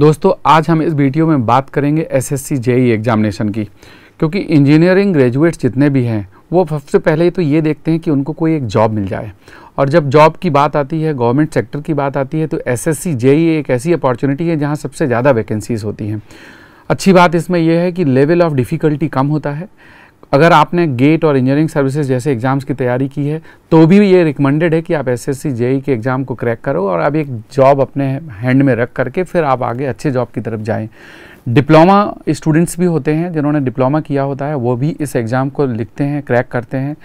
दोस्तों आज हम इस वीडियो में बात करेंगे एसएससी जेई एग्जामिनेशन की क्योंकि इंजीनियरिंग ग्रेजुएट्स जितने भी हैं वो सबसे पहले तो ये देखते हैं कि उनको कोई एक जॉब मिल जाए और जब जॉब की बात आती है गवर्नमेंट सेक्टर की बात आती है तो एसएससी जेई e एक ऐसी अपॉर्चुनिटी है जहाँ सबसे ज़्यादा वैकेंसीज़ होती हैं अच्छी बात इसमें यह है कि लेवल ऑफ डिफ़िकल्टी कम होता है अगर आपने गेट और इंजीनियरिंग सर्विसेज जैसे एग्ज़ाम्स की तैयारी की है तो भी ये रिकमेंडेड है कि आप एस एस जेई के एग्ज़ाम को क्रैक करो और आप एक जॉब अपने हैंड में रख करके फिर आप आगे अच्छे जॉब की तरफ जाएं डिप्लोमा स्टूडेंट्स भी होते हैं जिन्होंने डिप्लोमा किया होता है वो भी इस एग्ज़ाम को लिखते हैं क्रैक करते हैं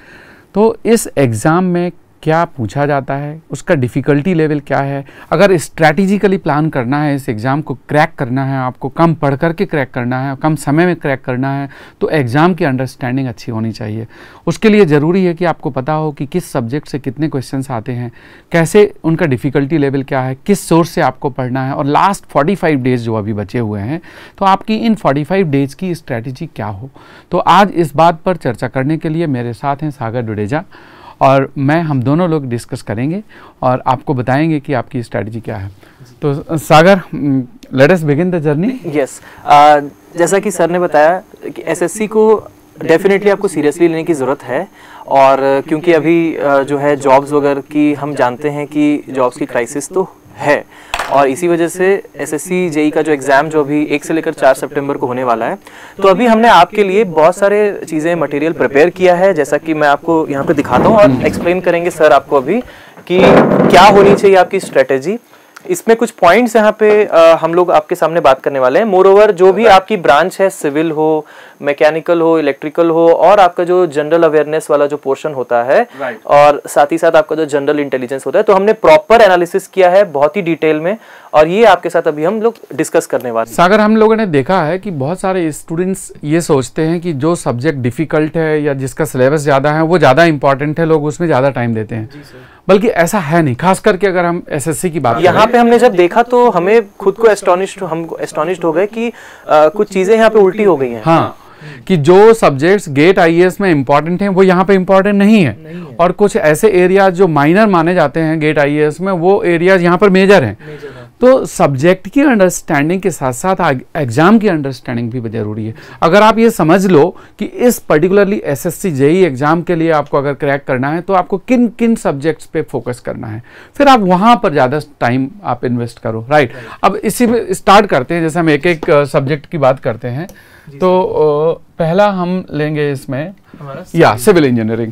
तो इस एग्ज़ाम में क्या पूछा जाता है उसका डिफ़िकल्टी लेवल क्या है अगर स्ट्रैटेजिकली प्लान करना है इस एग्ज़ाम को क्रैक करना है आपको कम पढ़ कर के क्रैक करना है कम समय में क्रैक करना है तो एग्ज़ाम की अंडरस्टैंडिंग अच्छी होनी चाहिए उसके लिए ज़रूरी है कि आपको पता हो कि किस सब्जेक्ट से कितने क्वेश्चन आते हैं कैसे उनका डिफ़िकल्टी लेवल क्या है किस सोर्स से आपको पढ़ना है और लास्ट फोर्टी डेज़ जो अभी बचे हुए हैं तो आपकी इन फोर्टी डेज़ की स्ट्रैटेजी क्या हो तो आज इस बात पर चर्चा करने के लिए मेरे साथ हैं सागर डुडेजा और मैं हम दोनों लोग डिस्कस करेंगे और आपको बताएंगे कि आपकी स्ट्रेटजी क्या है तो Sagar let us begin the journey yes जैसा कि सर ने बताया कि एसएससी को डेफिनेटली आपको सीरियसली लेने की ज़रूरत है और क्योंकि अभी जो है जॉब्स वगैरह की हम जानते हैं कि जॉब्स की क्राइसिस तो है और इसी वजह से एस एस जेई का जो एग्ज़ाम जो अभी एक से लेकर चार सितंबर को होने वाला है तो अभी हमने आपके लिए बहुत सारे चीज़ें मटेरियल प्रिपेयर किया है जैसा कि मैं आपको यहाँ पे दिखाता हूँ और एक्सप्लेन करेंगे सर आपको अभी कि क्या होनी चाहिए आपकी स्ट्रेटेजी इसमें कुछ पॉइंट्स यहाँ पे आ, हम लोग आपके सामने बात करने वाले हैं मोर ओवर जो भी आपकी ब्रांच है सिविल हो मैकेनिकल हो इलेक्ट्रिकल हो और आपका जो जनरल अवेयरनेस वाला जो पोर्शन होता है right. और साथ ही साथ आपका जो जनरल इंटेलिजेंस होता है तो हमने प्रॉपर एनालिसिस किया है बहुत ही डिटेल में और ये आपके साथ अभी हम लोग डिस्कस करने वाले सागर हम लोगों ने देखा है कि बहुत सारे स्टूडेंट्स ये सोचते हैं कि जो सब्जेक्ट डिफिकल्ट है या जिसका सिलेबस ज़्यादा है वो ज़्यादा इंपॉर्टेंट है लोग उसमें ज़्यादा टाइम देते हैं बल्कि ऐसा है नहीं खास करके अगर हम एसएससी की बात यहाँ पे हमने जब देखा तो हमें खुद को एस्टोनिश्ड हम एस्टोनिश्ड हो गए कि आ, कुछ चीज़ें यहाँ पे उल्टी हो गई हैं हाँ कि जो सब्जेक्ट्स गेट आईएएस में इंपॉर्टेंट हैं वो यहाँ पे इंपॉर्टेंट नहीं, नहीं है और कुछ ऐसे एरियाज जो माइनर माने जाते हैं गेट आईएएस e में वो एरियाज यहाँ पर मेजर हैं तो सब्जेक्ट की अंडरस्टैंडिंग के साथ साथ एग्ज़ाम की अंडरस्टैंडिंग भी ज़रूरी है अगर आप ये समझ लो कि इस पर्टिकुलरली एस एस एग्ज़ाम के लिए आपको अगर क्रैक करना है तो आपको किन किन सब्जेक्ट्स पे फोकस करना है फिर आप वहाँ पर ज़्यादा टाइम आप इन्वेस्ट करो राइट अब इसी में स्टार्ट करते हैं जैसे हम एक एक सब्जेक्ट की बात करते हैं तो पहला हम लेंगे इसमें या सिविल इंजीनियरिंग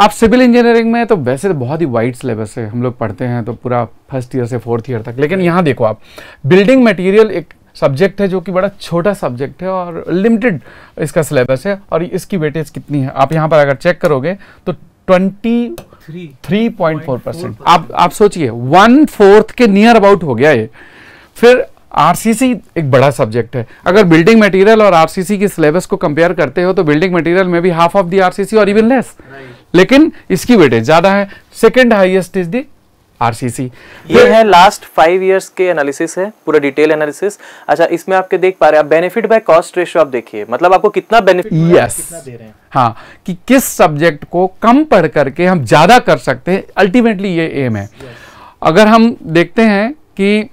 आप सिविल इंजीनियरिंग में तो वैसे तो बहुत ही वाइड सिलेबस है हम लोग पढ़ते हैं तो पूरा फर्स्ट ईयर से फोर्थ ईयर तक लेकिन यहाँ देखो आप बिल्डिंग मटेरियल एक सब्जेक्ट है जो कि बड़ा छोटा सब्जेक्ट है और लिमिटेड इसका सिलेबस है और इसकी वेटेज कितनी है आप यहाँ पर अगर चेक करोगे तो twenty three point four percent आप आप सोचिए वन फोर्थ के नियर अबाउट हो गया ये फिर आरसीसी एक बड़ा सब्जेक्ट है अगर बिल्डिंग मटेरियल और आरसीसी की सिलेबस को कंपेयर करते हो तो बिल्डिंग मटेरियल में भी हाफ ऑफ दी आरसीसी और इवन लेस लेकिन इसकी वेटेज ज्यादा है second highest is the RCC ये है लास्ट फाइव इयर्स के एनालिसिस है पूरा डिटेल एनालिसिस अच्छा इसमें आपके देख पा रहे हैं आप बेनिफिट बाय कॉस्ट रेशियो आप देखिए मतलब आपको कितना बेनिफिट yes. कितना दे रहे हैं हाँ कि किस सब्जेक्ट को कम पढ़ करके हम ज्यादा कर सकते हैं अल्टीमेटली ये एम है yes. अगर हम देखते हैं कि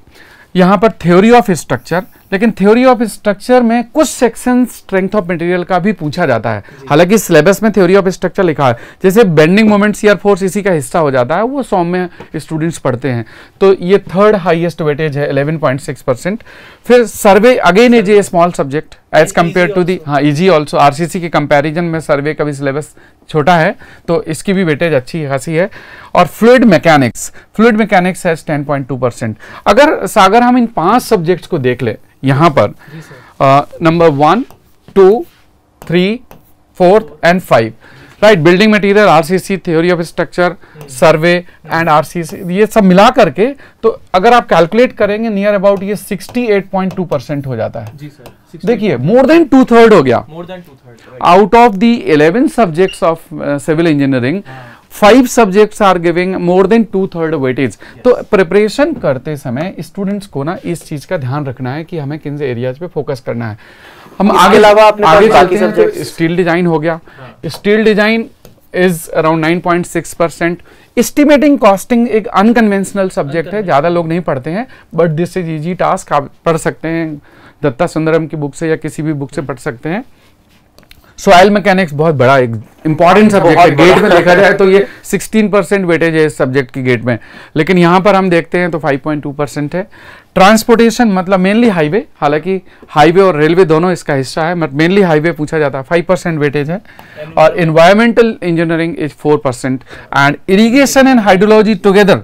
यहाँ पर थ्योरी ऑफ स्ट्रक्चर लेकिन थ्योरी ऑफ स्ट्रक्चर में कुछ सेक्शन स्ट्रेंथ ऑफ मटेरियल का भी पूछा जाता है हालांकि सिलेबस में थ्योरी ऑफ स्ट्रक्चर लिखा है जैसे बेंडिंग मोमेंट सीआर फोर्स इसी का हिस्सा हो जाता है वो सॉम में स्टूडेंट्स पढ़ते हैं तो ये थर्ड हाईएस्ट वेटेज है 11.6 परसेंट फिर survey again is a small subject as compared to the हाँ इजी ऑल्सो आर के कंपेरिजन में सर्वे का भी सिलेबस छोटा है तो इसकी भी वेटेज अच्छी खासी है और फ्लूड मैकेनिक्स फ्लूड मैकेनिक्स है टेन अगर सागर हम इन पांच सब्जेक्ट्स को देख ले यहां पर number one two three fourth and five right building material RCC theory of structure survey and RCC ये सब मिला करके तो अगर आप कैलकुलेट करेंगे नियर अबाउट ये 68.2 परसेंट हो जाता है देखिए मोर देन टू थर्ड हो गया more than two third out of the 11 subjects of civil engineering five subjects are giving more than two third weightage तो प्रिपरेशन करते समय स्टूडेंट्स को ना इस चीज का ध्यान रखना है कि हमें किन से एरियाज पे फोकस करना है हम आगे अलावा आगे चलते हैं स्टील तो डिजाइन हो गया steel design is around 9.6 percent estimating costing एक अनकन्वेंशनल सब्जेक्ट है ज़्यादा लोग नहीं पढ़ते हैं but this is easy task आप पढ़ सकते हैं दत्ता सुंदरम की बुक से या किसी भी बुक से पढ़ सकते हैं सॉइल मैकेनिक्स बहुत बड़ा एक इंपॉर्टेंट सब्जेक्ट है गेट में देखा जाए तो ये 16 परसेंट वेटेज है इस सब्जेक्ट की गेट में लेकिन यहाँ पर हम देखते हैं तो 5.2 परसेंट है ट्रांसपोर्टेशन मतलब मेनली हाईवे हालांकि हाईवे और रेलवे दोनों इसका हिस्सा है बट मेनली हाईवे पूछा जाता है फाइव परसेंट वेटेज है और environmental engineering is four percent and irrigation and hydrology together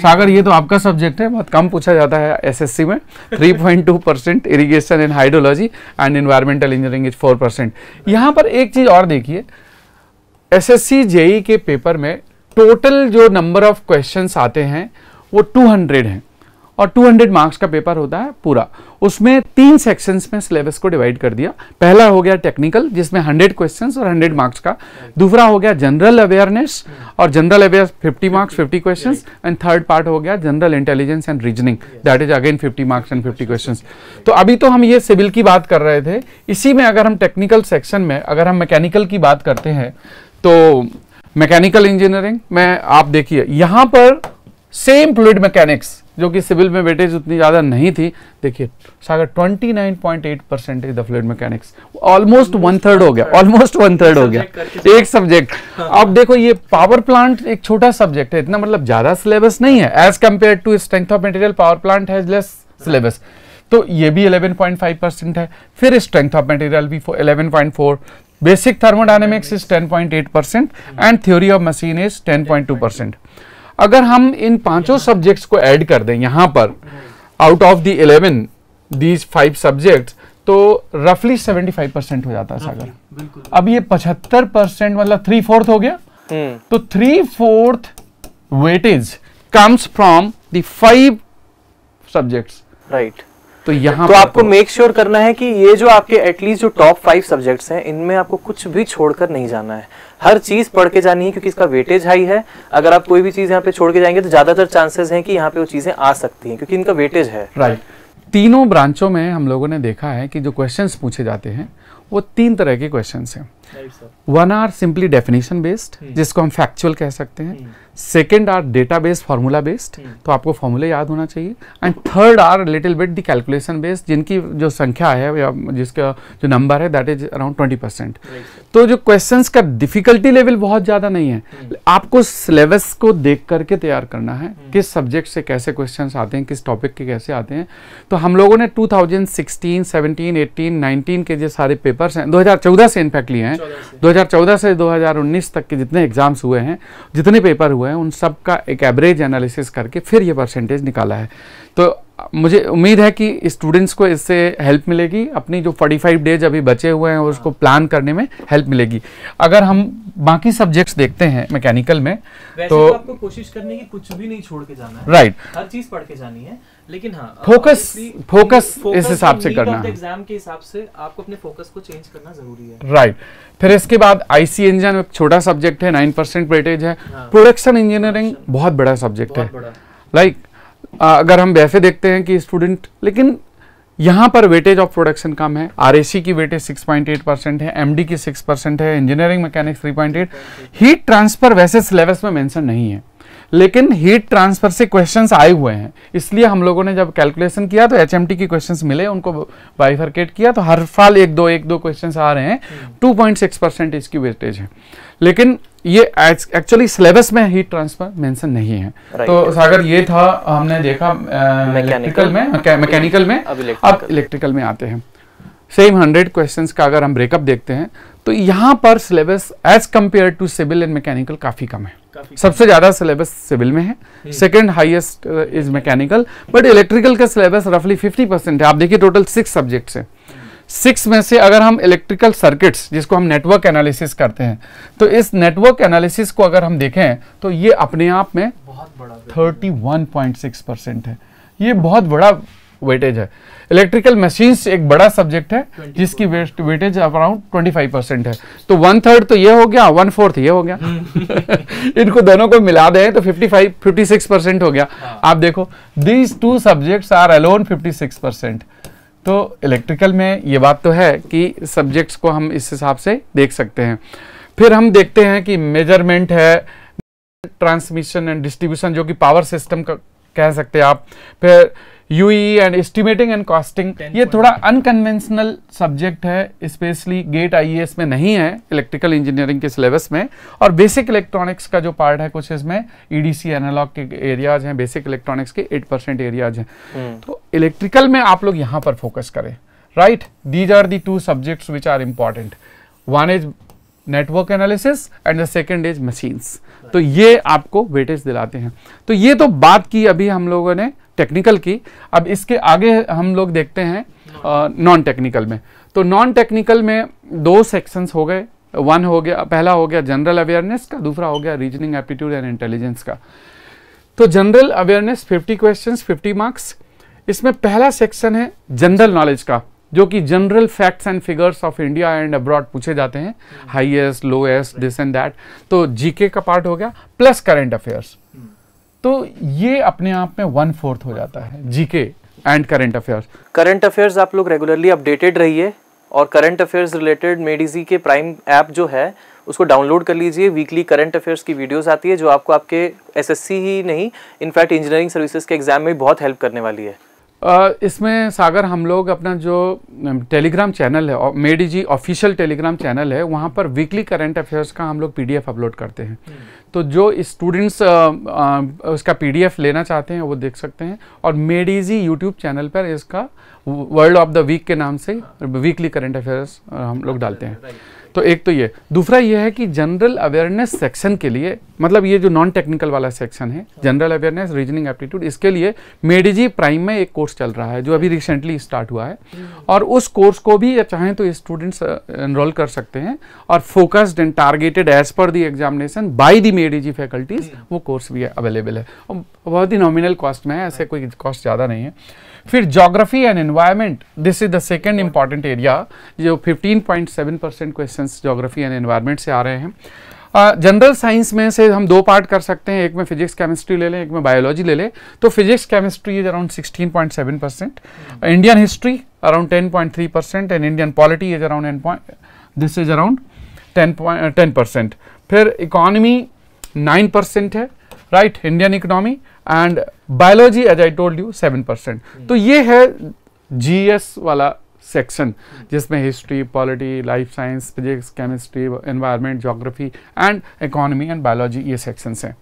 Sagar ये तो आपका सब्जेक्ट है बहुत कम पूछा जाता है एसएससी में 3.2 percent irrigation and hydrology and environmental engineering is 4 percent यहाँ पर एक चीज़ और देखिए एसएससी जेई के पेपर में टोटल जो नंबर ऑफ क्वेश्चंस आते हैं वो 200 हैं और 200 मार्क्स का पेपर होता है पूरा उसमें तीन सेक्शंस में सिलेबस को डिवाइड कर दिया पहला हो गया टेक्निकल जिसमें 100 क्वेश्चंस और 100 मार्क्स का दूसरा हो गया जनरल अवेयरनेस और general aware 50 marks 50 questions and third part हो गया general intelligence and reasoning that is again 50 marks and 50 questions तो अभी तो हम ये सिविल की बात कर रहे थे इसी में अगर हम टेक्निकल सेक्शन में अगर हम मैकेनिकल की बात करते हैं तो मैकेनिकल इंजीनियरिंग में आप देखिए यहां पर सेम फ्लूड मैकेनिक्स जो कि सिविल में वेटेज उतनी ज़्यादा नहीं थी देखिए Sagar 29.8 percentage the fluid mechanics almost one third हो गया ऑलमोस्ट वन थर्ड हो गया एक सब्जेक्ट हाँ। अब देखो ये पावर प्लांट एक छोटा सब्जेक्ट है इतना मतलब ज़्यादा सिलेबस नहीं है as compared to strength of material power plant has less syllabus तो ये भी 11.5 परसेंट है फिर स्ट्रेंथ ऑफ मटेरियल भी 11.4 basic thermodynamics is 10.8 percent and theory of machine is 10.2 percent अगर हम इन पांचों सब्जेक्ट्स को ऐड कर दें यहाँ पर out of the eleven these five subjects तो रफली सेवेंटी फाइव परसेंट हो जाता है सागर अब ये पचहत्तर परसेंट मतलब थ्री फोर्थ हो गया हम्म। तो three fourth weightage comes from the five subjects right तो यहाँ तो आपको मेक तो- श्योर sure करना है कि ये जो आपके एटलीस्ट जो टॉप फाइव सब्जेक्ट्स हैं इनमें आपको कुछ भी छोड़कर नहीं जाना है हर चीज पढ़ के जानी है क्योंकि इसका वेटेज हाई है अगर आप कोई भी चीज यहाँ पे छोड़ के जाएंगे तो ज्यादातर चांसेस हैं कि यहाँ पे वो चीजें आ सकती हैं क्योंकि इनका वेटेज है राइट right. तीनों ब्रांचों में हम लोगों ने देखा है कि जो क्वेश्चन पूछे जाते हैं वो तीन तरह के क्वेश्चन हैं one are simply definition based जिसको हम फैक्चुअल कह सकते हैं second are data based formula based तो आपको फॉर्मूला याद होना चाहिए and third are little bit the calculation based जिनकी जो संख्या है या जिसका जो नंबर है that is around twenty percent तो जो क्वेश्चन का डिफिकल्टी लेवल बहुत ज़्यादा नहीं है hmm. आपको सिलेबस को देख करके तैयार करना है hmm. किस सब्जेक्ट से कैसे क्वेश्चन आते हैं किस टॉपिक के कैसे आते हैं तो हम लोगों ने two thousand sixteen seventeen eighteen nineteen के जो सारे पेपर्स हैं दो हज़ार चौदह से इनफैक्ट लिए हैं हैं 2014 से 2019 तक के जितने एग्जाम्स हुए हैं जितने पेपर हुए हैं उन सब का एक एवरेज एनालिसिस करके फिर ये परसेंटेज निकाला है तो मुझे उम्मीद है कि स्टूडेंट्स को इससे हेल्प मिलेगी अपनी जो 45 डेज अभी बचे हुए हैं उसको प्लान हाँ। करने में हेल्प मिलेगी अगर हम बाकी सब्जेक्ट्स देखते हैं मैकेनिकल में तो, तो आपको कोशिश करनी है कि कुछ भी नहीं छोड़ के जाना है राइट हर चीज पढ़ के जानी है लेकिन हाँ फोकस फोकस इस हिसाब से करना है एग्जाम के हिसाब से आपको अपने फोकस को चेंज करना जरूरी है राइट right. फिर इसके बाद आईसी इंजन एक छोटा सब्जेक्ट है नाइन परसेंट वेटेज है प्रोडक्शन हाँ। इंजीनियरिंग बहुत बड़ा सब्जेक्ट है लाइक like, अगर हम वैसे देखते हैं कि स्टूडेंट लेकिन यहाँ पर वेटेज ऑफ प्रोडक्शन कम है आरएसी की वेटेज 6.8 परसेंट है एमडी की 6 परसेंट है इंजीनियरिंग मैकेनिक्स 3.8 हीट ट्रांसफर वैसे सिलेबस में मेंशन नहीं है लेकिन हीट ट्रांसफर से क्वेश्चंस आए हुए हैं इसलिए हम लोगों ने जब कैलकुलेशन किया तो एच एम टी के क्वेश्चन मिले उनको बाइफर्केट किया तो हर साल एक दो एक दो क्वेश्चन आ रहे हैं टू हम्म। परसेंट इसकी वेटेज है लेकिन ये एक्चुअली सिलेबस में हीट ट्रांसफर मेंशन नहीं है तो सागर ये था हमने देखा इलेक्ट्रिकल में मैकेनिकल में अब इलेक्ट्रिकल में आते हैं सेम हंड्रेड क्वेश्चंस का अगर हम ब्रेकअप देखते हैं तो यहाँ पर syllabus as compare to civil and mechanical काफ़ी कम है सबसे ज़्यादा सिलेबस सिविल में है second highest is mechanical but electrical का सिलेबस रफली फिफ्टी परसेंट है आप देखिए टोटल सिक्स सब्जेक्ट्स हैं सिक्स में से अगर हम इलेक्ट्रिकल सर्किट्स जिसको हम नेटवर्क एनालिसिस करते हैं तो इस नेटवर्क एनालिसिस को अगर हम देखें तो ये अपने आप में बहुत बड़ा thirty one point six percent है ये बहुत बड़ा वेटेज है इलेक्ट्रिकल मशीन एक बड़ा सब्जेक्ट है जिसकी वेस्ट वेटेज अराउंड 25 परसेंट है तो वन थर्ड तो ये हो गया वन फोर्थ ये हो गया इनको दोनों को मिला दें तो फिफ्टी 56 परसेंट हो गया हाँ। आप देखो these two subject are alone 56 percent तो इलेक्ट्रिकल में ये बात तो है कि सब्जेक्ट्स को हम इस हिसाब से देख सकते हैं फिर हम देखते हैं कि मेजरमेंट है ट्रांसमिशन एंड डिस्ट्रीब्यूशन जो कि पावर सिस्टम का कह सकते हैं आप फिर UE and estimating and costing ये थोड़ा अनकन्वेंशनल सब्जेक्ट है स्पेशली गेट आई में नहीं है इलेक्ट्रिकल इंजीनियरिंग के सिलेबस में और बेसिक इलेक्ट्रॉनिक्स का जो पार्ट है कुछ इसमें ईडीसी e एनालॉग के एरियाज हैं बेसिक इलेक्ट्रॉनिक्स के 8 परसेंट एरियाज हैं hmm. तो इलेक्ट्रिकल में आप लोग यहाँ पर फोकस करें right these are the two subjects which are important one is network analysis and the second is machines तो ये आपको वेटेज दिलाते हैं तो ये तो बात की अभी हम लोगों ने टेक्निकल की अब इसके आगे हम लोग देखते हैं नॉन टेक्निकल में तो नॉन टेक्निकल में दो सेक्शंस हो गए वन हो गया पहला हो गया जनरल अवेयरनेस का दूसरा हो गया रीजनिंग एप्टीट्यूड एंड इंटेलिजेंस का तो जनरल अवेयरनेस 50 क्वेश्चंस 50 मार्क्स इसमें पहला सेक्शन है जनरल नॉलेज का जो कि general facts and figures of India and abroad पूछे जाते हैं highest lowest this and that तो जीके का पार्ट हो गया प्लस करेंट अफेयर्स तो ये अपने आप में वन फोर्थ हो जाता है GK and current affairs current affairs आप लोग रेगुलरली अपडेटेड रहिए और करंट अफेयर्स रिलेटेड मेडिजी के प्राइम ऐप जो है उसको डाउनलोड कर लीजिए वीकली करंट अफेयर्स की वीडियोस आती है जो आपको आपके एसएससी ही नहीं इनफैक्ट इंजीनियरिंग सर्विसेज के एग्जाम में बहुत हेल्प करने वाली है इसमें सागर हम लोग अपना जो टेलीग्राम चैनल है Made Easy official telegram channel है वहाँ पर वीकली करंट अफेयर्स का हम लोग पीडीएफ अपलोड करते हैं हम्म। तो जो स्टूडेंट्स उसका पीडीएफ लेना चाहते हैं वो देख सकते हैं और मेडी जी यूट्यूब चैनल पर इसका वर्ल्ड ऑफ द वीक के नाम से वीकली करंट अफेयर्स हम लोग डालते हैं तो एक तो ये दूसरा ये है कि जनरल अवेयरनेस सेक्शन के लिए मतलब ये जो नॉन टेक्निकल वाला सेक्शन है जनरल अवेयरनेस रीजनिंग एप्टीट्यूड इसके लिए मेडिजी प्राइम में एक कोर्स चल रहा है जो अभी रिसेंटली स्टार्ट हुआ है और उस कोर्स को भी चाहें तो स्टूडेंट्स एनरोल uh, कर सकते हैं और focused and targeted as per the examination by the Made Easy faculties वो कोर्स भी अवेलेबल है बहुत ही नॉमिनल कॉस्ट में है ऐसे कोई कॉस्ट ज़्यादा नहीं है फिर geography and environment this is the second important area जो 15.7 percent question geography and environment से आ रहे हैं जनरल uh, साइंस में से हम दो पार्ट कर सकते हैं एक में फिजिक्स केमिस्ट्री ले लें एक में बायोलॉजी ले लें तो physics chemistry is around 16.7 percent Indian history around 10.3 percent and Indian polity is around this is around 10 ten percent फिर इकॉनमी 9 परसेंट है right Indian economy and biology as I told you seven percent तो ये है GS वाला section जिसमें history polity life science physics chemistry environment geography and economy and biology ये sections हैं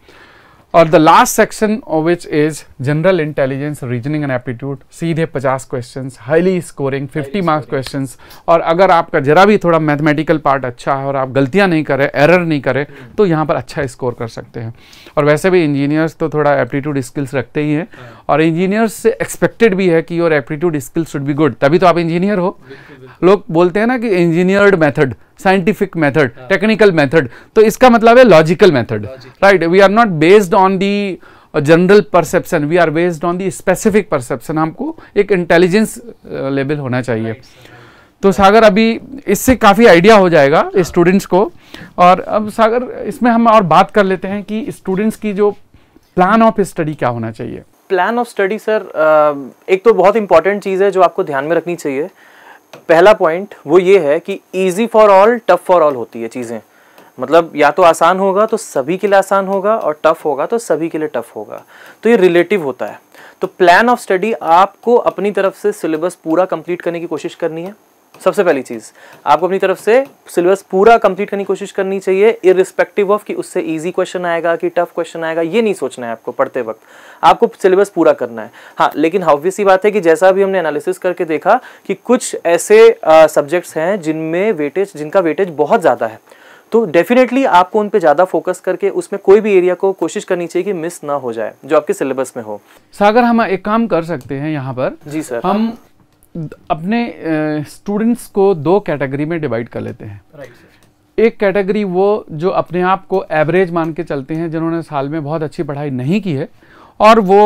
और the last section of which is general intelligence reasoning and aptitude सीधे 50 questions highly scoring 50 marks questions और अगर आपका जरा भी थोड़ा मैथमेटिकल पार्ट अच्छा है और आप गलतियां नहीं करें एरर नहीं करें हम्म। तो यहाँ पर अच्छा स्कोर कर सकते हैं और वैसे भी इंजीनियर्स तो थोड़ा एप्टीट्यूड स्किल्स रखते ही हैं हाँ। और इंजीनियर्स से एक्सपेक्टेड भी है कि your aptitude skills should be good तभी तो आप इंजीनियर हो लोग बोलते हैं ना कि engineered method scientific method technical method तो इसका मतलब है logical method right we are not based on the general perception we are based on the specific perception हमको एक इंटेलिजेंस लेवल uh, होना चाहिए तो सागर अभी इससे काफ़ी आइडिया हो जाएगा स्टूडेंट्स हाँ. को और अब सागर इसमें हम और बात कर लेते हैं कि स्टूडेंट्स की जो प्लान ऑफ स्टडी क्या होना चाहिए प्लान ऑफ स्टडी सर एक तो बहुत इंपॉर्टेंट चीज़ है जो आपको ध्यान में रखनी चाहिए पहला पॉइंट वो ये है कि easy for all tough for all होती है चीज़ें मतलब या तो आसान होगा तो सभी के लिए आसान होगा और टफ होगा तो सभी के लिए टफ होगा तो ये रिलेटिव होता है तो प्लान ऑफ स्टडी आपको अपनी तरफ से सिलेबस पूरा कंप्लीट करने की कोशिश करनी है सबसे पहली चीज़ आपको अपनी तरफ से सिलेबस पूरा कंप्लीट करने की कोशिश करनी चाहिए इरिस्पेक्टिव ऑफ कि उससे इजी क्वेश्चन आएगा कि टफ क्वेश्चन आएगा ये नहीं सोचना है आपको पढ़ते वक्त आपको सिलेबस पूरा करना है हाँ लेकिन ऑब्वियस ही बात है कि जैसा भी हमने एनालिसिस करके देखा कि कुछ ऐसे सब्जेक्ट्स हैं जिनमें वेटेज जिनका वेटेज बहुत ज़्यादा है तो डेफिनेटली आपको उन पे ज़्यादा फोकस करके उसमें कोई भी एरिया को कोशिश करनी चाहिए कि मिस ना हो जाए जो आपके सिलेबस में हो सागर हम एक काम कर सकते हैं यहाँ पर जी सर हम अपने स्टूडेंट्स को दो कैटेगरी में डिवाइड कर लेते हैं right, एक कैटेगरी वो जो अपने आप को एवरेज मान के चलते हैं जिन्होंने साल में बहुत अच्छी पढ़ाई नहीं की है और वो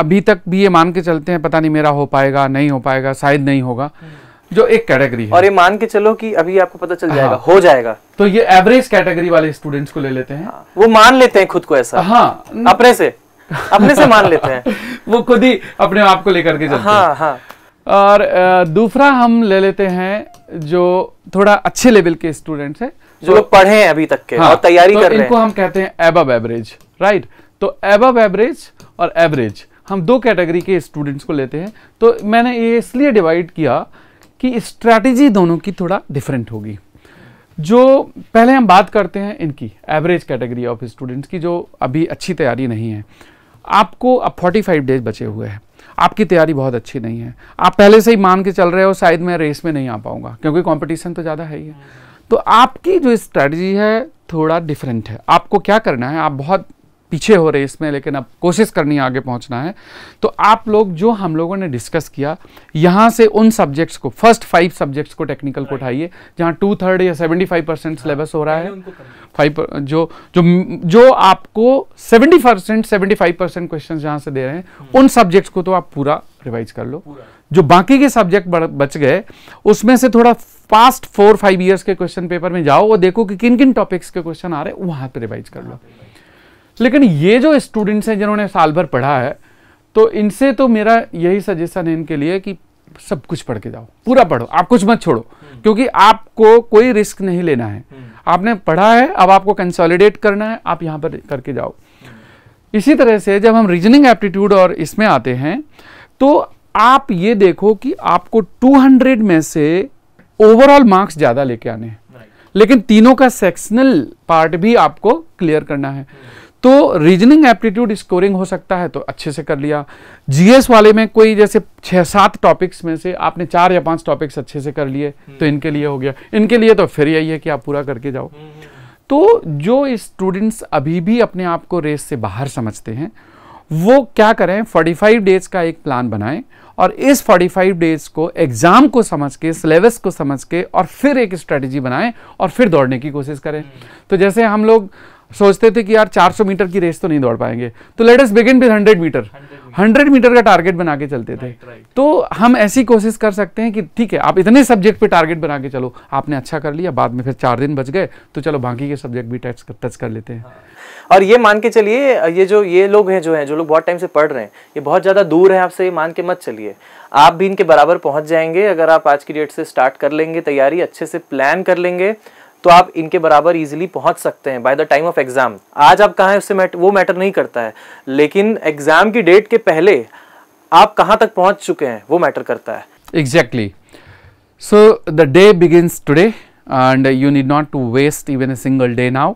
अभी तक भी ये मान के चलते हैं पता नहीं मेरा हो पाएगा नहीं हो पाएगा शायद नहीं होगा hmm. जो एक कैटेगरी है और ये मान के चलो कि अभी आपको पता चल जाएगा हाँ, हो जाएगा तो ये एवरेज कैटेगरी वाले स्टूडेंट्स को ले लेते हैं हाँ, वो मान लेते हैं खुद को ऐसा हाँ अपने से अपने से मान लेते हैं वो खुद ही अपने आप को लेकर के चलते हाँ, हाँ, और दूसरा हम ले लेते हैं जो थोड़ा अच्छे लेवल के स्टूडेंट्स हैं जो लोग तो- पढ़े हैं अभी तक के हाँ, और तैयारी तो कर रहे हैं इनको हम कहते हैं एबब एवरेज राइट तो एबब एवरेज और एवरेज हम दो कैटेगरी के स्टूडेंट्स को लेते हैं तो मैंने ये इसलिए डिवाइड किया कि स्ट्रैटेजी दोनों की थोड़ा डिफरेंट होगी जो पहले हम बात करते हैं इनकी एवरेज कैटेगरी ऑफ स्टूडेंट्स की जो अभी अच्छी तैयारी नहीं है आपको अब 45 डेज बचे हुए हैं आपकी तैयारी बहुत अच्छी नहीं है आप पहले से ही मान के चल रहे हो शायद मैं रेस में नहीं आ पाऊंगा क्योंकि कंपटीशन तो ज़्यादा है ही है तो आपकी जो स्ट्रेटजी है थोड़ा डिफरेंट है आपको क्या करना है आप बहुत पीछे हो रहे इसमें लेकिन अब कोशिश करनी आगे पहुंचना है तो आप लोग जो हम लोगों ने डिस्कस किया यहाँ से उन सब्जेक्ट्स को फर्स्ट फाइव सब्जेक्ट्स को टेक्निकल को उठाइए जहां टू थर्ड या सेवेंटी फाइव परसेंट सिलेबस हो रहा है फाइव जो जो जो आपको seventy percent seventy five percent question जहां से दे रहे हैं हाँ। उन सब्जेक्ट्स को तो आप पूरा रिवाइज कर लो जो बाकी के सब्जेक्ट बच गए उसमें से थोड़ा पास्ट फोर फाइव ईयर्स के क्वेश्चन पेपर में जाओ और देखो कि किन किन टॉपिक्स के क्वेश्चन आ रहे हैं वहां पर रिवाइज कर लो लेकिन ये जो स्टूडेंट्स हैं जिन्होंने साल भर पढ़ा है तो इनसे तो मेरा यही सजेशन है इनके लिए कि सब कुछ पढ़ के जाओ पूरा पढ़ो आप कुछ मत छोड़ो हम्म। क्योंकि आपको कोई रिस्क नहीं लेना है हम्म। आपने पढ़ा है अब आपको कंसोलिडेट करना है आप यहाँ पर करके जाओ इसी तरह से जब हम रीजनिंग एप्टीट्यूड और इसमें आते हैं तो आप ये देखो कि आपको 200 में से ओवरऑल मार्क्स ज़्यादा लेके आने हैं लेकिन तीनों का सेक्शनल पार्ट भी आपको क्लियर करना है हम्म। तो रीजनिंग एप्टीट्यूड स्कोरिंग हो सकता है तो अच्छे से कर लिया जीएस वाले में कोई जैसे छः सात टॉपिक्स में से आपने चार या पांच टॉपिक्स अच्छे से कर लिए हम्म। तो इनके लिए हो गया इनके लिए तो फिर यही है कि आप पूरा करके जाओ हम्म, हम्म, तो जो स्टूडेंट्स अभी भी अपने आप को रेस से बाहर समझते हैं वो क्या करें 45 डेज का एक प्लान बनाएं और इस 45 डेज को एग्ज़ाम को समझ के सिलेबस को समझ के और फिर एक स्ट्रेटजी बनाएं और फिर दौड़ने की कोशिश करें तो जैसे हम लोग सोचते थे कि यार 400 मीटर की रेस तो नहीं दौड़ पाएंगे तो let us begin with 100 meter 100 meter का टारगेट बना के चलते थे right, right. तो हम ऐसी कोशिश कर सकते हैं कि ठीक है आप इतने सब्जेक्ट पे टारगेट बना के चलो आपने अच्छा कर लिया बाद में फिर चार दिन बच गए तो चलो बाकी के सब्जेक्ट भी टच कर, टच कर लेते हैं हाँ। और ये मान के चलिए ये जो ये लोग हैं जो हैं जो लोग बहुत टाइम से पढ़ रहे हैं ये बहुत ज़्यादा दूर है आपसे ये मान के मत चलिए आप भी इनके बराबर पहुंच जाएंगे अगर आप आज की डेट से स्टार्ट कर लेंगे तैयारी अच्छे से प्लान कर लेंगे तो आप इनके बराबर इजीली पहुंच सकते हैं by the time of exam आज आप कहाँ हैं उससे मैट, वो मैटर नहीं करता है लेकिन एग्जाम की डेट के पहले आप कहाँ तक पहुंच चुके हैं वो मैटर करता है exactly so the day begins today and you need not to waste even a single day now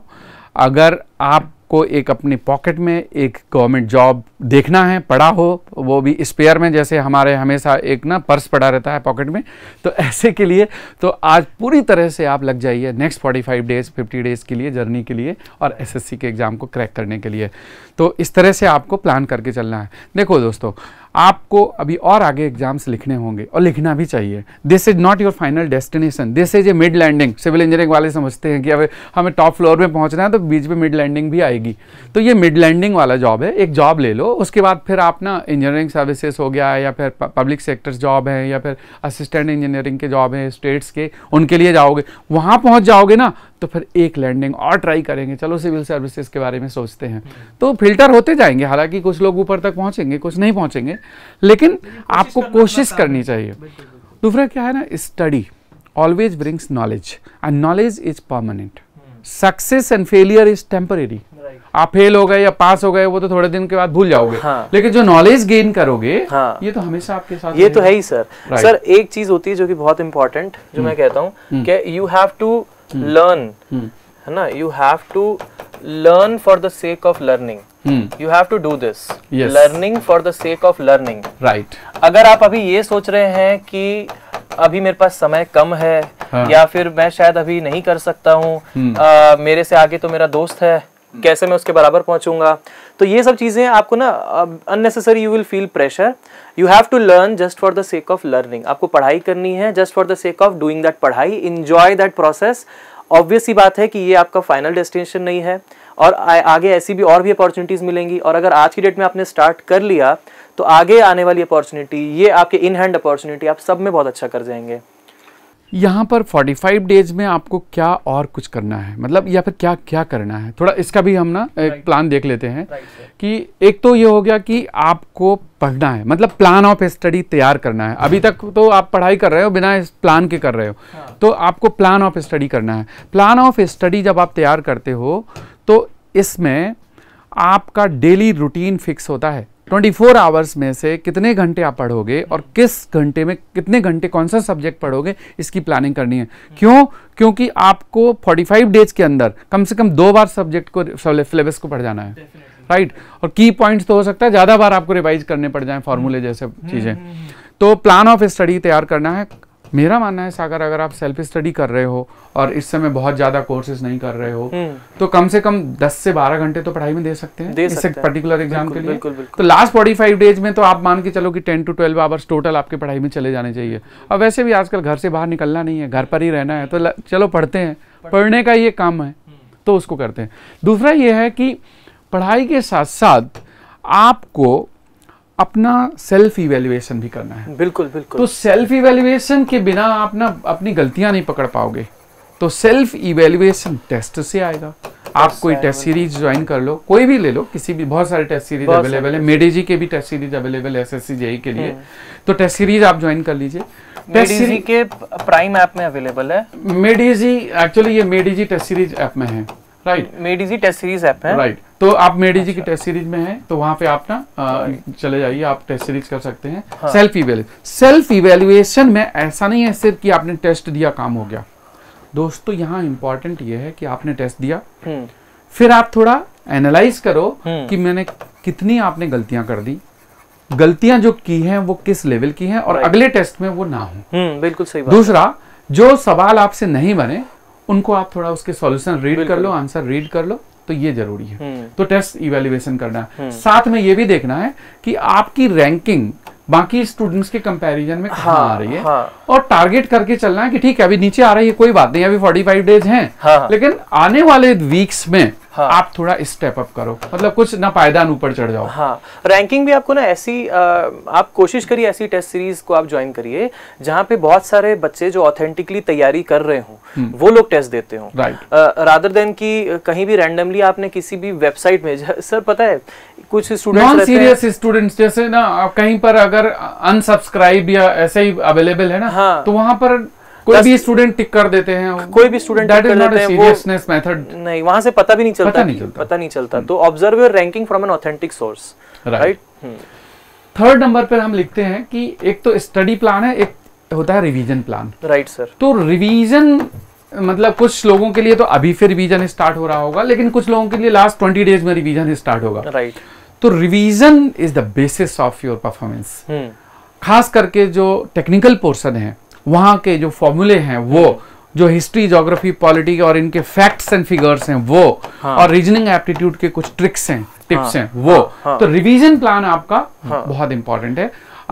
अगर आप को एक अपनी पॉकेट में एक गवर्नमेंट जॉब देखना है पड़ा हो वो भी स्पेयर में जैसे हमारे हमेशा एक ना पर्स पड़ा रहता है पॉकेट में तो ऐसे के लिए तो आज पूरी तरह से आप लग जाइए next forty five days fifty days के लिए जर्नी के लिए और एसएससी के एग्ज़ाम को क्रैक करने के लिए तो इस तरह से आपको प्लान करके चलना है देखो दोस्तों आपको अभी और आगे एग्जाम्स लिखने होंगे और लिखना भी चाहिए this is not your final destination this is a mid landing civil engineering वाले समझते हैं कि अब हमें टॉप फ्लोर में पहुंचना है तो बीच में मिड लैंडिंग भी आएगी तो ये मिड लैंडिंग वाला जॉब है एक जॉब ले लो उसके बाद फिर आप ना इंजीनियरिंग सर्विसेज हो गया या फिर पब्लिक सेक्टर जॉब है या फिर असिस्टेंट इंजीनियरिंग के जॉब हैं स्टेट्स के उनके लिए जाओगे वहाँ पहुँच जाओगे ना तो फिर एक लैंडिंग और ट्राई करेंगे चलो सिविल सर्विसेज के बारे में सोचते हैं हम्म। तो फिल्टर होते जाएंगे हालांकि कुछ लोग ऊपर तक पहुंचेंगे कुछ नहीं पहुंचेंगे लेकिन आपको कोशिश करनी चाहिए दूसरा क्या है ना study always brings knowledge and knowledge is permanent success and failure is temporary आप फेल हो गए या पास हो गए वो तो थोड़े दिन के बाद भूल जाओगे हाँ। लेकिन जो नॉलेज गेन करोगे हाँ। ये तो हमेशा आपके साथ ये तो है ही सर सर एक चीज होती है जो कि बहुत इंपॉर्टेंट जो मैं हम्म। कहता हूँ you have to learn hmm. hmm. है ना you have to learn for the sake of learning you have to do this learning for the sake of learning right अगर आप अभी ये सोच रहे हैं कि अभी मेरे पास समय कम है हाँ. या फिर मैं शायद अभी नहीं कर सकता हूँ hmm. मेरे से आगे तो मेरा दोस्त है हम्म। कैसे मैं उसके बराबर पहुंचूंगा तो ये सब चीज़ें आपको ना unnecessary you will feel pressure you have to learn just for the sake of learning आपको पढ़ाई करनी है just for the sake of doing that पढ़ाई इन्जॉय दैट प्रोसेस ऑब्वियस ही बात है कि ये आपका फाइनल डेस्टिनेशन नहीं है और आ, आगे ऐसी भी और भी अपॉर्चुनिटीज़ मिलेंगी और अगर आज की डेट में आपने स्टार्ट कर लिया तो आगे आने वाली अपॉर्चुनिटी ये आपके इन हैंड अपॉर्चुनिटी आप सब में बहुत अच्छा कर जाएंगे यहाँ पर 45 डेज में आपको क्या और कुछ करना है मतलब या फिर क्या क्या करना है थोड़ा इसका भी हम ना एक प्लान देख लेते हैं कि एक तो ये हो गया कि आपको पढ़ना है मतलब प्लान ऑफ स्टडी तैयार करना है अभी तक तो आप पढ़ाई कर रहे हो बिना इस प्लान के कर रहे हो हाँ। तो आपको प्लान ऑफ स्टडी करना है प्लान ऑफ स्टडी जब आप तैयार करते हो तो इसमें आपका डेली रूटीन फिक्स होता है 24 आवर्स में से कितने घंटे आप पढ़ोगे और किस घंटे में कितने घंटे कौन सा सब्जेक्ट पढ़ोगे इसकी प्लानिंग करनी है हम्म। क्यों क्योंकि आपको 45 डेज के अंदर कम से कम दो बार सब्जेक्ट को सिलेबस को पढ़ जाना है राइट right? और की पॉइंट्स तो हो सकता है ज़्यादा बार आपको रिवाइज करने पड़ जाए फॉर्मूले जैसे हम्म, चीज़ें हम्म, तो प्लान ऑफ स्टडी तैयार करना है मेरा मानना है सागर अगर आप सेल्फ स्टडी कर रहे हो और इस समय बहुत ज्यादा कोर्सेज नहीं कर रहे हो हम्म। तो कम से कम 10 से 12 घंटे तो पढ़ाई में दे सकते हैं दे सकते पर्टिकुलर एग्जाम के लिए बिल्कुल, बिल्कुल। तो लास्ट फोर्टी फाइव डेज में तो आप मान के चलो कि 10 टू 12 आवर्स टोटल आपके पढ़ाई में चले जाने चाहिए और वैसे भी आजकल घर से बाहर निकलना नहीं है घर पर ही रहना है तो चलो पढ़ते हैं पढ़ने का ये काम है हम्म। तो उसको करते हैं दूसरा ये है कि पढ़ाई के साथ साथ आपको अपना सेल्फ इवेल्युएशन भी करना है बिल्कुल बिल्कुल तो सेल्फ इवेल्युएशन के बिना आप ना अपनी गलतियां नहीं पकड़ पाओगे तो सेल्फ इवेल्युएशन टेस्ट से आएगा आप कोई टेस्ट सीरीज ज्वाइन कर लो कोई भी ले लो किसी भी बहुत सारे टेस्ट सीरीज अवेलेबल है मेडेजी के भी टेस्ट सीरीज अवेलेबल है एस जेई के लिए हम्म। तो टेस्ट सीरीज आप ज्वाइन कर लीजिए मेडेजी के प्राइम ऐप में अवेलेबल है मेडेजी एक्चुअली ये मेडेजी टेस्ट सीरीज ऐप में है right Made Easy test series app है राइट right. तो आप मेडीजी की टेस्ट अच्छा। सीरीज में है तो वहां पे आप ना चले जाइए आप टेस्ट सीरीज कर सकते हैं सेल्फ इवेल्यू सेल्फ इवेल्युएशन में ऐसा नहीं है सिर्फ कि आपने टेस्ट दिया काम हो गया दोस्तों यहाँ इम्पोर्टेंट ये है कि आपने टेस्ट दिया हम्म। फिर आप थोड़ा एनालाइज करो हम्म। कि मैंने कितनी आपने गलतियां कर दी गलतियां जो की हैं वो किस लेवल की हैं और अगले टेस्ट में वो ना हो हम्म, बिल्कुल सही बात दूसरा जो सवाल आपसे नहीं बने उनको आप थोड़ा उसके सॉल्यूशन रीड कर लो आंसर रीड कर लो तो ये जरूरी है हम्म। तो टेस्ट इवेल्युएशन करना है हम्म। साथ में ये भी देखना है कि आपकी रैंकिंग बाकी स्टूडेंट्स के कंपैरिजन में हाँ, आ रही है हाँ. और टारगेट करके चलना है कि ठीक है अभी नीचे आ रही है कोई बात नहीं अभी फोर्टी फाइव डेज है हाँ. लेकिन आने वाले वीक्स में हाँ. आप थोड़ा स्टेप अप करो मतलब कुछ ना पायदान ऊपर चढ़ जाओ हाँ रैंकिंग भी आपको ना ऐसी आ, आप कोशिश करिए ऐसी टेस्ट सीरीज को आप ज्वाइन करिए जहाँ पे बहुत सारे बच्चे जो ऑथेंटिकली तैयारी कर रहे हों हम्म। वो लोग टेस्ट देते हों रादर देन की कहीं भी रैंडमली आपने किसी भी वेबसाइट में सर पता है कुछ स्टूडेंट्स नॉन सीरियस स्टूडेंट्स जैसे ना कहीं पर अगर अनसब्सक्राइब या ऐसे ही अवेलेबल है ना हाँ, तो वहां पर कोई भी स्टूडेंट टिक कर देते हैं कोई भी स्टूडेंट टिक कर देते हैं सीरियसनेस मेथड नहीं वहां से पता भी नहीं चलता पता नहीं चलता पता नहीं चलता हम्म। तो observe your ranking from an authentic source right third number पर हम लिखते हैं कि एक तो स्टडी प्लान है एक होता है रिवीजन प्लान राइट सर तो रिवीजन मतलब कुछ लोगों के लिए तो अभी फिर रिवीजन स्टार्ट हो रहा होगा लेकिन कुछ लोगों के लिए लास्ट ट्वेंटी डेज में रिवीजन स्टार्ट होगा राइट right. तो revision is the basis of your performance खास करके जो टेक्निकल पोर्सन है वहां के जो फॉर्मूले हैं वो hmm. जो हिस्ट्री जोग्राफी पॉलिटी और इनके फैक्ट्स एंड फिगर्स हैं वो हाँ। और रीजनिंग एप्टीट्यूड के कुछ ट्रिक्स हैं टिप्स हाँ, हैं वो हाँ, हाँ, तो रिवीजन प्लान आपका हाँ, बहुत इंपॉर्टेंट है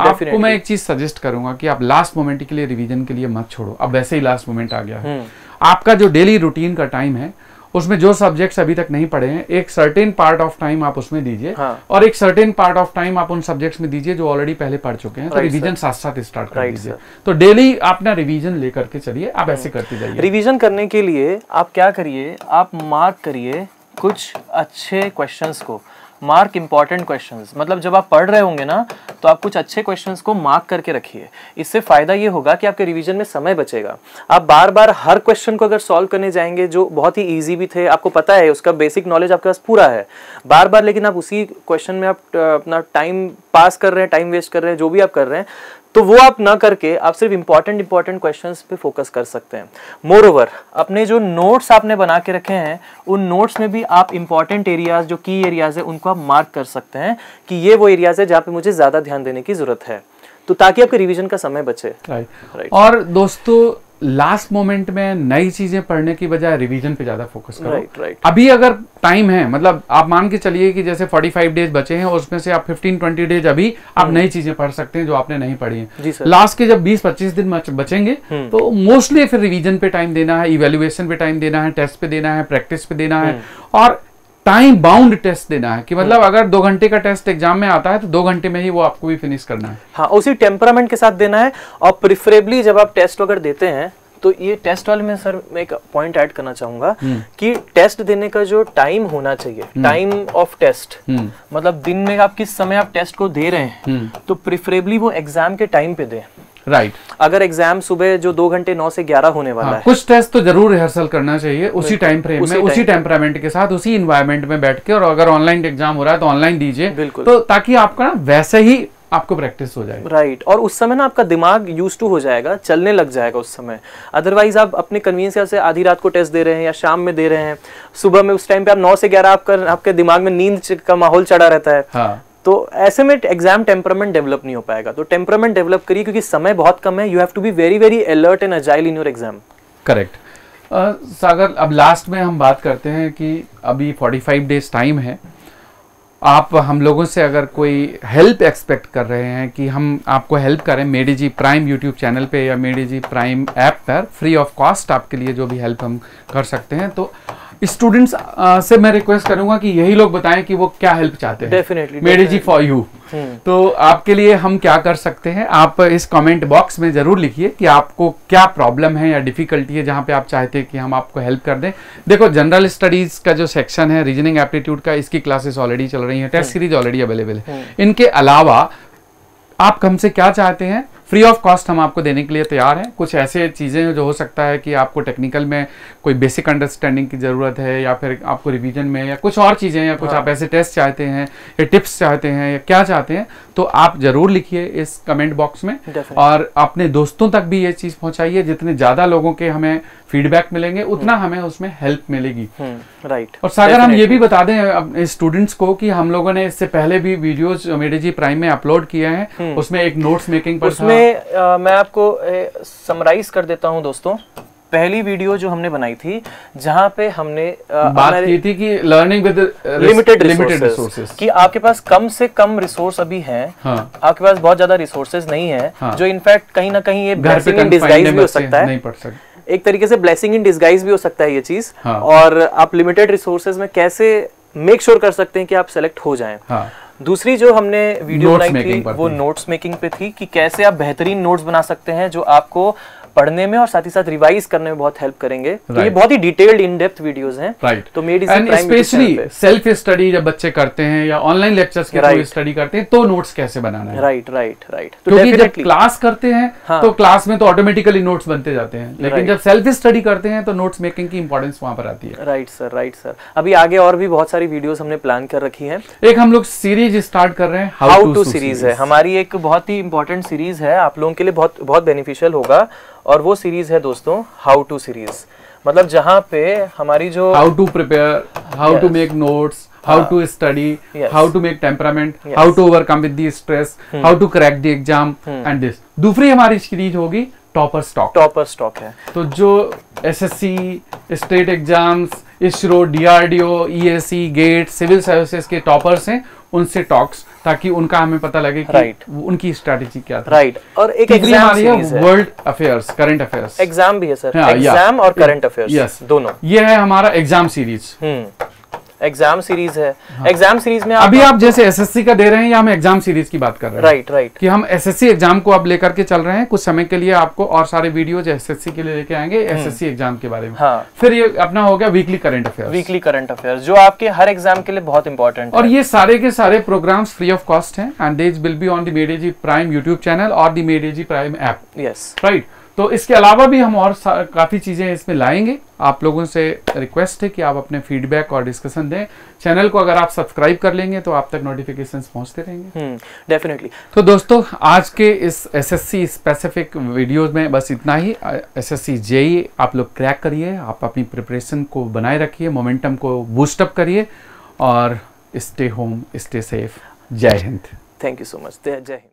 आपको मैं एक चीज सजेस्ट करूंगा कि आप लास्ट मोमेंट के लिए रिवीजन के लिए मत छोड़ो अब वैसे ही लास्ट मोमेंट आ गया है hmm. आपका जो डेली रूटीन का टाइम है उसमें जो सब्जेक्ट्स अभी तक नहीं पढ़े हैं एक सर्टेन पार्ट ऑफ टाइम आप उसमें दीजिए हाँ. और एक सर्टेन पार्ट ऑफ टाइम आप उन सब्जेक्ट्स में दीजिए जो ऑलरेडी पहले पढ़ चुके हैं तो रिवीजन साथ साथ स्टार्ट कर दीजिए तो डेली आप ना रिविजन लेकर के चलिए आप ऐसे हम्म। करते जाइए रिविजन करने के लिए आप क्या करिए आप मार्क करिए कुछ अच्छे क्वेश्चंस को मार्क इंपॉर्टेंट क्वेश्चन मतलब जब आप पढ़ रहे होंगे ना तो आप कुछ अच्छे क्वेश्चन को मार्क करके रखिए इससे फ़ायदा ये होगा कि आपके रिविजन में समय बचेगा आप बार बार हर क्वेश्चन को अगर सॉल्व करने जाएंगे जो बहुत ही ईजी भी थे आपको पता है उसका बेसिक नॉलेज आपके पास पूरा है बार बार लेकिन आप उसी क्वेश्चन में आप अपना टाइम पास कर रहे हैं टाइम वेस्ट कर रहे हैं जो भी आप कर रहे हैं तो वो आप ना करके आप सिर्फ इंपॉर्टेंट इंपॉर्टेंट क्वेश्चंस पे फोकस कर सकते हैं मोर ओवर अपने जो नोट्स आपने बना के रखे हैं उन नोट्स में भी आप इंपॉर्टेंट एरियाज जो की एरियाज है उनको आप मार्क कर सकते हैं कि ये वो एरियाज है जहाँ पे मुझे ज़्यादा ध्यान देने की ज़रूरत है तो ताकि आपके रिविजन का समय बचे right. Right. और दोस्तों लास्ट मोमेंट में नई चीजें पढ़ने की बजाय रिवीजन पे ज्यादा फोकस करो right, right. अभी अगर टाइम है मतलब आप मान के चलिए कि जैसे 45 डेज बचे हैं उसमें से आप 15 20 डेज अभी आप hmm. नई चीजें पढ़ सकते हैं जो आपने नहीं पढ़ी है लास्ट के जब 20 25 दिन बचेंगे hmm. तो मोस्टली फिर रिवीजन पे टाइम देना है इवेल्युएशन पे टाइम देना है टेस्ट पे देना है प्रैक्टिस पे देना है hmm. और टाइम बाउंड टेस्ट देना है कि मतलब हाँ। अगर दो घंटे का टेस्ट एग्जाम में आता है तो दो घंटे में ही वो आपको भी फिनिश करना है हाँ उसी टेम्परामेंट के साथ देना है और प्रिफरेबली जब आप टेस्ट वगैरह देते हैं तो ये टेस्ट वाले में सर मैं एक पॉइंट ऐड करना चाहूंगा हम्म। कि टेस्ट देने का जो टाइम होना चाहिए टाइम ऑफ टेस्ट मतलब दिन में आप किस समय आप टेस्ट को दे रहे हैं हम्म। तो प्रिफरेबली वो एग्जाम के टाइम पे दें राइट right. अगर एग्जाम सुबह जो दो घंटे नौ से ग्यारह होने वाला हाँ, है कुछ टेस्ट तो जरूर रिहर्सल करना चाहिए उसी टाइम फ्रेम उसी में उसी टेम्परामेंट के साथ उसी इन्वायरमेंट में बैठ के और अगर ऑनलाइन एग्जाम हो रहा है तो ऑनलाइन दीजिए तो ताकि आपका वैसे ही आपको प्रैक्टिस हो जाएगा राइट right. और उस समय ना आपका दिमाग यूज टू हो जाएगा चलने लग जाएगा उस समय अदरवाइज आप अपने कन्वीनियंस से आधी रात को टेस्ट दे रहे हैं या शाम में दे रहे हैं सुबह में उस टाइम पे आप नौ से ग्यारह आपका आपके दिमाग में नींद का माहौल चढ़ा रहता है हाँ. तो ऐसे में एग्जाम टेम्परामेंट डेवलप नहीं हो पाएगा तो टेम्परामेंट डेवलप करिए क्योंकि समय बहुत कम है you have to be very very alert and agile in your exam correct Sagar अब लास्ट में हम बात करते हैं कि अभी 45 डेज टाइम है आप हम लोगों से अगर कोई हेल्प एक्सपेक्ट कर रहे हैं कि हम आपको हेल्प करें Made Easy prime YouTube channel पे या मेडी जी प्राइम ऐप पर फ्री ऑफ कॉस्ट आपके लिए जो भी हेल्प हम कर सकते हैं तो स्टूडेंट्स से मैं रिक्वेस्ट करूंगा कि यही लोग बताएं कि वो क्या हेल्प चाहते हैं मेरे जी फॉर यू तो आपके लिए हम क्या कर सकते हैं आप इस कमेंट बॉक्स में जरूर लिखिए कि आपको क्या प्रॉब्लम है या डिफिकल्टी है जहां पे आप चाहते हैं कि हम आपको हेल्प कर दें देखो जनरल स्टडीज का जो सेक्शन है रीजनिंग एप्टीट्यूड का इसकी क्लासेस ऑलरेडी चल रही है टेस्ट सीरीज ऑलरेडी अवेलेबल है इनके अलावा आप हमसे क्या चाहते हैं फ्री ऑफ कॉस्ट हम आपको देने के लिए तैयार हैं कुछ ऐसे चीज़ें जो हो सकता है कि आपको टेक्निकल में कोई बेसिक अंडरस्टैंडिंग की ज़रूरत है या फिर आपको रिवीजन में या कुछ और चीज़ें या कुछ हाँ। आप ऐसे टेस्ट चाहते हैं या टिप्स चाहते हैं या क्या चाहते हैं तो आप ज़रूर लिखिए इस कमेंट बॉक्स में और अपने दोस्तों तक भी ये चीज़ पहुँचाइए जितने ज़्यादा लोगों के हमें फीडबैक मिलेंगे हम्म। उतना हमें उसमें हेल्प मिलेगी राइट हम्म, और सागर हम ये भी बता दें स्टूडेंट्स को कि हम लोगों ने इससे पहले भी वीडियोज मेडे जी प्राइम में अपलोड किए हैं हम्म। उसमें एक नोट्स मेकिंग पर उसमें मैं आपको समराइज कर देता हूँ दोस्तों पहली वीडियो जो हमने बनाई थी जहां पे हमने आ, बात की थी कि learning with limited limited resources कि आपके पास कम से कम रिसोर्स अभी हैं हाँ. आपके पास बहुत ज्यादा रिसोर्सेज नहीं है हाँ. जो इनफैक्ट कहीं ना कहीं ये ब्लेसिंग इन डिस्गाइज भी हो सकता है एक तरीके से ब्लेसिंग इन डिस्गाइज भी हो सकता है ये चीज हाँ। और आप लिमिटेड रिसोर्सेज में कैसे मेक श्योर कर सकते हैं कि आप सेलेक्ट हो जाएं हाँ। दूसरी जो हमने वीडियो बनाई थी वो नोट्स मेकिंग पे थी कि कैसे आप बेहतरीन नोट्स बना सकते हैं जो आपको पढ़ने में और साथ ही साथ रिवाइज करने में बहुत हेल्प करेंगे तो right. तो ये बहुत ही डिटेल्ड इन डेप्थ वीडियोस हैं राइट right. तो made in specially self study जब बच्चे करते हैं या ऑनलाइन लेक्चर्स के थ्रू स्टडी करते हैं तो नोट्स कैसे बनाना है राइट राइट राइट तो क्योंकि जब क्लास करते हैं हाँ. तो क्लास में तो ऑटोमेटिकली नोट्स बनते जाते हैं लेकिन जब सेल्फ स्टडी करते हैं तो नोट्स मेकिंग की इंपॉर्टेंस वहां पर आती है राइट सर राइट सर अभी आगे और भी बहुत सारी वीडियोस हमने प्लान कर रखी है एक हम लोग सीरीज स्टार्ट कर रहे हैं हाउ टू सीरीज है हमारी एक बहुत ही इंपॉर्टेंट सीरीज है आप लोगों के लिए बहुत बहुत बेनिफिशियल होगा और वो सीरीज है दोस्तों हाउ टू सीरीज मतलब जहाँ पे हमारी जो how to prepare how to make notes how हाँ। to study yes. how to make temperament yes. how to overcome with the stress hmm. how to crack the hmm. दूसरी हमारी series होगी topper stock topper stock है तो जो SSC state exams ISRO DRDO ESC GATE civil services के toppers हैं उनसे talks ताकि उनका हमें पता लगे कि right. उनकी स्ट्रेटेजी क्या राइट right. और एक एग्जाम है world affairs current affairs exam भी है सर एग्जाम हाँ, और करंट अफेयर्स दोनों ये है हमारा exam hmm. Series exam series है एग्जाम हाँ। सीरीज में अभी आप जैसे एसएससी का दे रहे हैं या हम एग्जाम सीरीज की बात कर रहे हैं राइट राइट कि हम एसएससी एग्जाम को अब लेकर के चल रहे हैं कुछ समय के लिए आपको और सारे एस एसएससी के लिए लेके आएंगे एसएससी एग्जाम हम्म। के बारे में हाँ। फिर ये अपना हो गया weekly current affair weekly current affair जो आपके हर एग्जाम के लिए बहुत इंपॉर्टेंट और ये सारे के सारे प्रोग्राम फ्री ऑफ कॉस्ट है and will be on the Made Easy prime YouTube channel और the Made Easy prime app yes right तो इसके अलावा भी हम और काफ़ी चीज़ें इसमें लाएंगे आप लोगों से रिक्वेस्ट है कि आप अपने फीडबैक और डिस्कशन दें चैनल को अगर आप सब्सक्राइब कर लेंगे तो आप तक नोटिफिकेशन पहुंचते रहेंगे डेफिनेटली हम्म, तो दोस्तों आज के इस एसएससी स्पेसिफिक वीडियोस में बस इतना ही एसएससी जेई e, आप लोग क्रैक करिए आप अपनी प्रिपरेशन को बनाए रखिए मोमेंटम को बूस्टअप करिए और स्टे होम स्टे सेफ जय हिंद थैंक यू सो मच जय हिंद